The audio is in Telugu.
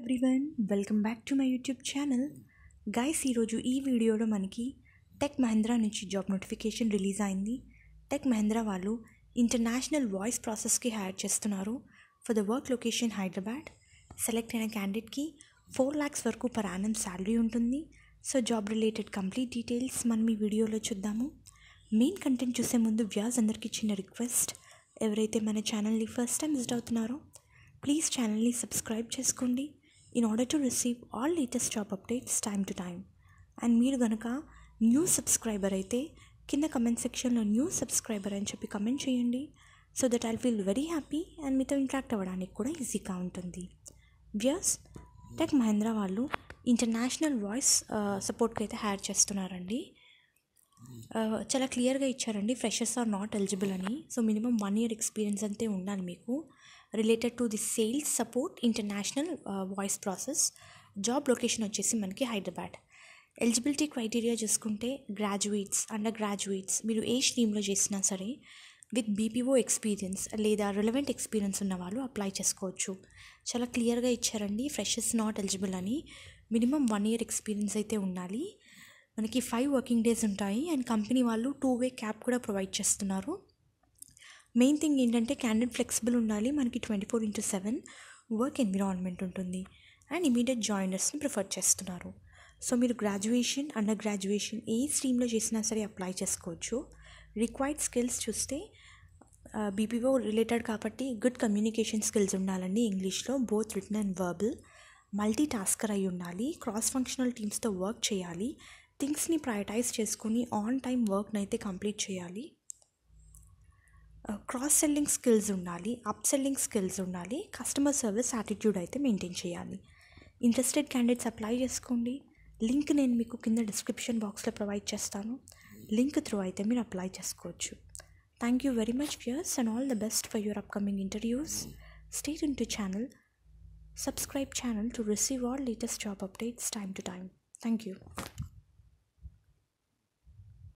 everyone welcome back to my YouTube channel guys ఈరోజు ఈ వీడియోలో మనకి టెక్ మహేంద్రా నుంచి జాబ్ నోటిఫికేషన్ రిలీజ్ అయింది టెక్ మహేంద్రా వాళ్ళు ఇంటర్నేషనల్ వాయిస్ ప్రాసెస్కి హైర్ చేస్తున్నారు for the work location Hyderabad select అయిన క్యాండిడేట్కి ఫోర్ ల్యాక్స్ వరకు పర్ యానం శాలరీ ఉంటుంది so job related complete details మనం ఈ వీడియోలో చూద్దాము మెయిన్ కంటెంట్ చూసే ముందు వ్యాస్ అందరికీ చిన్న రిక్వెస్ట్ ఎవరైతే మన ఛానల్ని ఫస్ట్ టైం విజిట్ అవుతున్నారో ప్లీజ్ ఛానల్ని సబ్స్క్రైబ్ చేసుకోండి in order to receive all latest job updates time to time and మీరు కనుక న్యూ సబ్స్క్రైబర్ అయితే కింద కమెంట్ సెక్షన్లో న్యూ సబ్స్క్రైబర్ అని చెప్పి కమెంట్ చేయండి so that I feel very happy and మీతో ఇంట్రాక్ట్ అవ్వడానికి కూడా ఈజీగా ఉంటుంది వ్యస్ టెక్ మహేంద్ర వాళ్ళు ఇంటర్నేషనల్ వాయిస్ సపోర్ట్కి అయితే హైర్ చేస్తున్నారండి uh, చాలా క్లియర్గా ఇచ్చారండి ఫ్రెషర్స్ ఆర్ నాట్ ఎలిజిబుల్ అని so minimum one year experience అంతే ఉండాలి మీకు related to the sales support international voice process job location వచ్చేసి మనకి హైదరాబాద్ ఎలిజిబిలిటీ క్రైటీరియా చూసుకుంటే గ్రాడ్యుయేట్స్ అండర్ గ్రాడ్యుయేట్స్ మీరు ఏ స్ట్రీమ్లో చేసినా సరే విత్ బీపీఓ ఎక్స్పీరియన్స్ లేదా రిలవెంట్ ఎక్స్పీరియన్స్ ఉన్న వాళ్ళు అప్లై చేసుకోవచ్చు చాలా క్లియర్గా ఇచ్చారండి ఇస్ నాట్ ఎలిజిబుల్ అని మినిమం వన్ ఇయర్ ఎక్స్పీరియన్స్ అయితే ఉండాలి మనకి ఫైవ్ వర్కింగ్ డేస్ ఉంటాయి అండ్ కంపెనీ వాళ్ళు టూ వే క్యాబ్ కూడా ప్రొవైడ్ చేస్తున్నారు మెయిన్ థింగ్ ఏంటంటే క్యాండిడేట్ ఫ్లెక్సిబుల్ ఉండాలి మనకి twenty four into seven work environment ఉంటుంది అండ్ ఇమీడియట్ జాయినర్స్ని ప్రిఫర్ చేస్తున్నారు సో మీరు గ్రాడ్యుయేషన్ అండర్ గ్రాడ్యుయేషన్ ఏ స్ట్రీమ్లో చేసినా సరే అప్లై చేసుకోవచ్చు రిక్వైర్డ్ స్కిల్స్ చూస్తే బీపీఓ రిలేటెడ్ కాబట్టి గుడ్ కమ్యూనికేషన్ స్కిల్స్ ఉండాలండి ఇంగ్లీష్లో both written and verbal multi tasker అయి ఉండాలి క్రాస్ ఫంక్షనల్ టీమ్స్తో వర్క్ చేయాలి థింగ్స్ని ప్రయాటైజ్ చేసుకుని ఆన్ టైం వర్క్ని అయితే కంప్లీట్ చేయాలి క్రాస్ సెల్లింగ్ స్కిల్స్ ఉండాలి అప్ సెల్లింగ్ స్కిల్స్ ఉండాలి కస్టమర్ సర్వీస్ యాటిట్యూడ్ అయితే మెయింటైన్ చేయాలి ఇంట్రెస్టెడ్ క్యాండిడేట్స్ అప్లై చేసుకోండి లింక్ నేను మీకు కింద డిస్క్రిప్షన్ బాక్స్లో ప్రొవైడ్ చేస్తాను లింక్ త్రూ అయితే మీరు అప్లై చేసుకోవచ్చు thank you very much fears and all the best for your upcoming interviews stay ఇన్ to channel subscribe channel to receive all latest job updates time to time thank you